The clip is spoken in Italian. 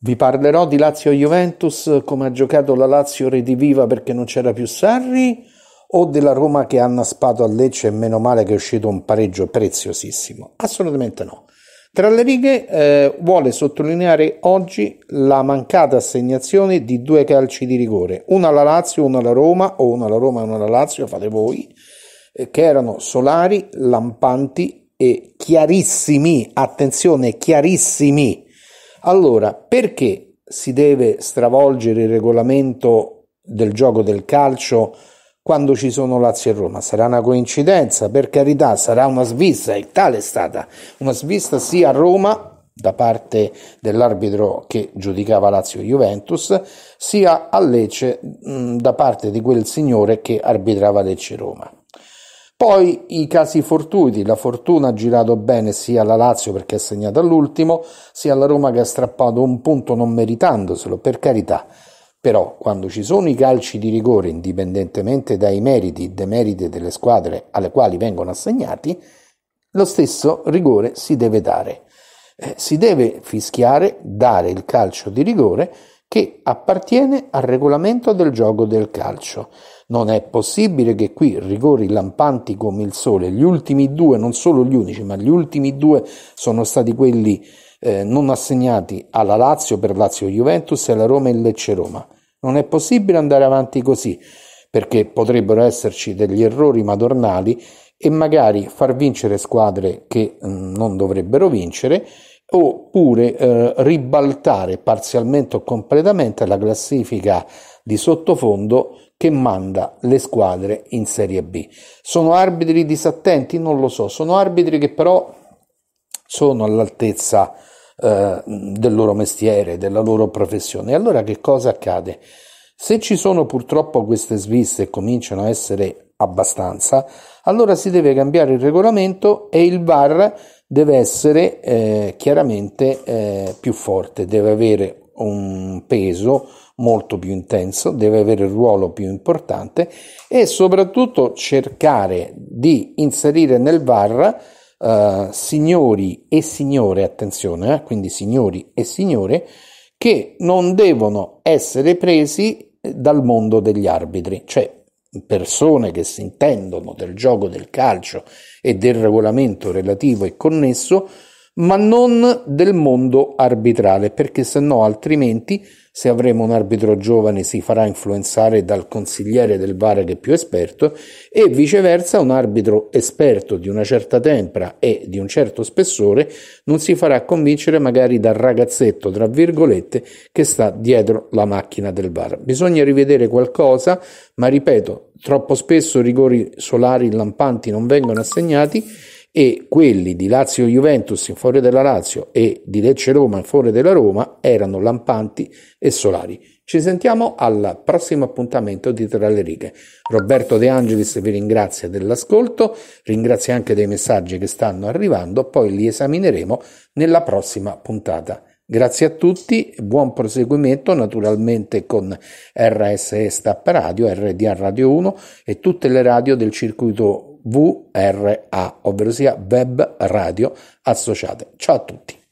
Vi parlerò di Lazio-Juventus, come ha giocato la Lazio rediviva perché non c'era più Sarri, o della Roma che ha naspato a Lecce e meno male che è uscito un pareggio preziosissimo? Assolutamente no. Tra le righe eh, vuole sottolineare oggi la mancata assegnazione di due calci di rigore, uno alla Lazio, uno alla Roma, o uno alla Roma e uno alla Lazio, fate voi, eh, che erano solari, lampanti e chiarissimi, attenzione, chiarissimi allora, perché si deve stravolgere il regolamento del gioco del calcio quando ci sono Lazio e Roma? Sarà una coincidenza, per carità, sarà una svista, e tale è stata una svista sia a Roma da parte dell'arbitro che giudicava Lazio Juventus, sia a Lecce mh, mm, da parte di quel signore che arbitrava Lecce Roma. Poi i casi fortuiti, la fortuna ha girato bene sia alla Lazio perché ha segnato all'ultimo, sia alla Roma che ha strappato un punto non meritandoselo, per carità. Però quando ci sono i calci di rigore, indipendentemente dai meriti e demeriti delle squadre alle quali vengono assegnati, lo stesso rigore si deve dare. Eh, si deve fischiare, dare il calcio di rigore che appartiene al regolamento del gioco del calcio. Non è possibile che qui rigori lampanti come il sole, gli ultimi due, non solo gli unici, ma gli ultimi due sono stati quelli eh, non assegnati alla Lazio per Lazio Juventus e alla Roma e Lecce Roma. Non è possibile andare avanti così perché potrebbero esserci degli errori madornali e magari far vincere squadre che mh, mm, non dovrebbero vincere oppure eh, ribaltare parzialmente o completamente la classifica di sottofondo che manda le squadre in Serie B. Sono arbitri disattenti? Non lo so, sono arbitri che però sono all'altezza eh, del loro mestiere, della loro professione. E allora che cosa accade? Se ci sono purtroppo queste sviste e cominciano a essere abbastanza, allora si deve cambiare il regolamento e il VAR deve essere eh, chiaramente eh, più forte, deve avere un peso molto più intenso, deve avere un ruolo più importante e soprattutto cercare di inserire nel VAR eh, signori e signore, attenzione, eh, quindi signori e signore, che non devono essere presi eh, dal mondo degli arbitri, cioè persone che si intendono del gioco del calcio e del regolamento relativo e connesso ma non del mondo arbitrale, perché se no altrimenti se avremo un arbitro giovane si farà influenzare dal consigliere del VAR che è più esperto e viceversa un arbitro esperto di una certa tempra e di un certo spessore non si farà convincere magari dal ragazzetto tra virgolette che sta dietro la macchina del VAR. Bisogna rivedere qualcosa, ma ripeto, troppo spesso rigori solari lampanti non vengono assegnati e quelli di Lazio Juventus in favore della Lazio e di Lecce Roma in favore della Roma erano lampanti e solari. Ci sentiamo al prossimo appuntamento di Tra le righe. Roberto De Angelis vi ringrazia dell'ascolto, ringrazia anche dei messaggi che stanno arrivando, poi li esamineremo nella prossima puntata. Grazie a tutti, buon proseguimento naturalmente con RSE Stap Radio, RDA Radio 1 e tutte le radio del circuito VRA, ovvero sia Web Radio Associate. Ciao a tutti!